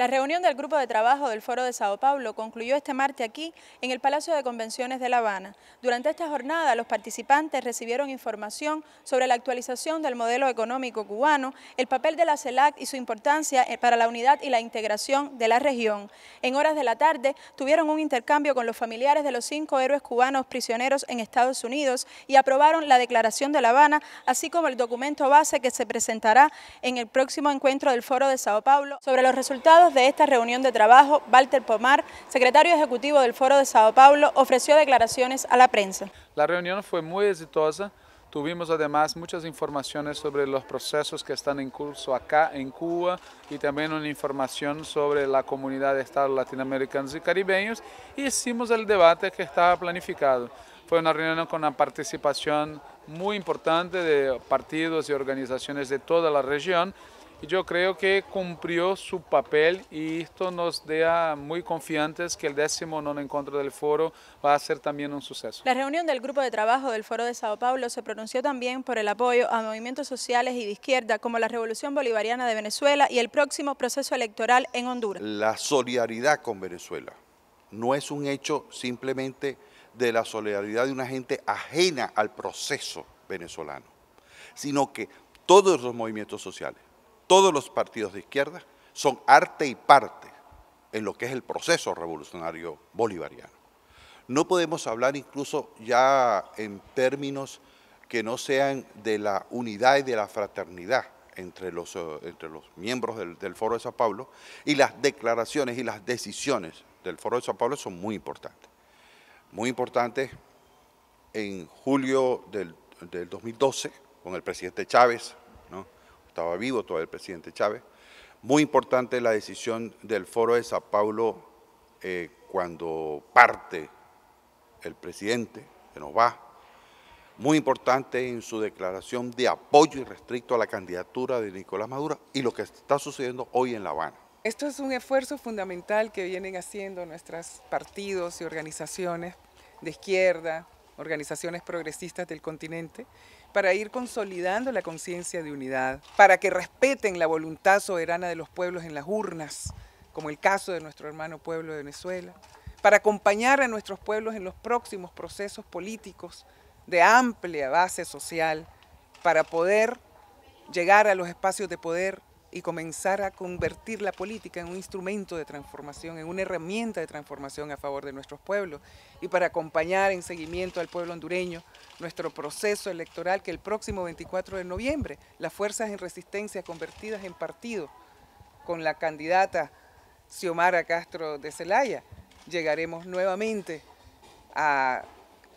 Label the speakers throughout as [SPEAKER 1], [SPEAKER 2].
[SPEAKER 1] La reunión del Grupo de Trabajo del Foro de Sao Paulo concluyó este martes aquí, en el Palacio de Convenciones de La Habana. Durante esta jornada, los participantes recibieron información sobre la actualización del modelo económico cubano, el papel de la CELAC y su importancia eh, para la unidad y la integración de la región. En horas de la tarde, tuvieron un intercambio con los familiares de los cinco héroes cubanos prisioneros en Estados Unidos y aprobaron la Declaración de La Habana, así como el documento base que se presentará en el próximo encuentro del Foro de Sao Paulo sobre los resultados de esta reunión de trabajo, Walter Pomar, secretario ejecutivo del Foro de Sao Paulo, ofreció declaraciones a la prensa.
[SPEAKER 2] La reunión fue muy exitosa. Tuvimos además muchas informaciones sobre los procesos que están en curso acá en Cuba y también una información sobre la comunidad de estados latinoamericanos y caribeños y hicimos el debate que estaba planificado. Fue una reunión con una participación muy importante de partidos y organizaciones de toda la región yo creo que cumplió su papel y esto nos deja muy confiantes que el décimo nono encuentro del foro va a ser también un suceso. La
[SPEAKER 1] reunión del grupo de trabajo del foro de Sao Paulo se pronunció también por el apoyo a movimientos sociales y de izquierda como la Revolución Bolivariana de Venezuela y el próximo proceso electoral en Honduras.
[SPEAKER 3] La solidaridad con Venezuela no es un hecho simplemente de la solidaridad de una gente ajena al proceso venezolano, sino que todos los movimientos sociales, todos los partidos de izquierda son arte y parte en lo que es el proceso revolucionario bolivariano. No podemos hablar incluso ya en términos que no sean de la unidad y de la fraternidad entre los, eh, entre los miembros del, Foro de San Pablo y las declaraciones y las decisiones del Foro de San Pablo son muy importantes. Muy importantes en julio del 2012 con el presidente Chávez, estaba vivo todavía el presidente Chávez. Muy importante la decisión del foro de Sao Paulo eh, cuando parte el presidente, que nos va. Muy importante en su declaración de apoyo irrestricto a la candidatura de Nicolás Maduro y lo que está sucediendo hoy en La Habana.
[SPEAKER 4] Esto es un esfuerzo fundamental que vienen haciendo nuestros partidos y organizaciones de izquierda, organizaciones progresistas del continente, para ir consolidando la conciencia de unidad, para que respeten la voluntad soberana de los pueblos en las urnas, como el caso de nuestro hermano pueblo de Venezuela, para acompañar a nuestros pueblos en los próximos procesos políticos de amplia base social, para poder llegar a los espacios de poder y comenzar a convertir la política en un instrumento de transformación, en una herramienta de transformación a favor de nuestros pueblos y para acompañar en seguimiento al pueblo hondureño nuestro proceso electoral que el próximo 24 de noviembre, las fuerzas en resistencia convertidas en partido con la candidata Xiomara Castro de Celaya, llegaremos nuevamente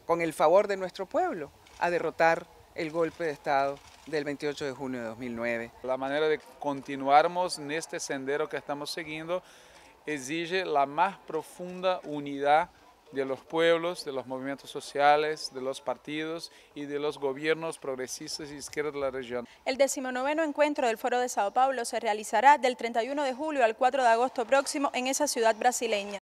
[SPEAKER 2] con el favor de nuestro pueblo a derrotar el golpe de Estado del 28 de junio de 2009. La manera de continuarmos en este sendero que estamos siguiendo exige la más profunda unidad de los pueblos, de los movimientos sociales, de los partidos y de los gobiernos progresistas y izquierdas de la región.
[SPEAKER 1] El decimonoveno encuentro del Foro de Sao Paulo se realizará del 31 de julio al 4 de agosto próximo en esa ciudad brasileña.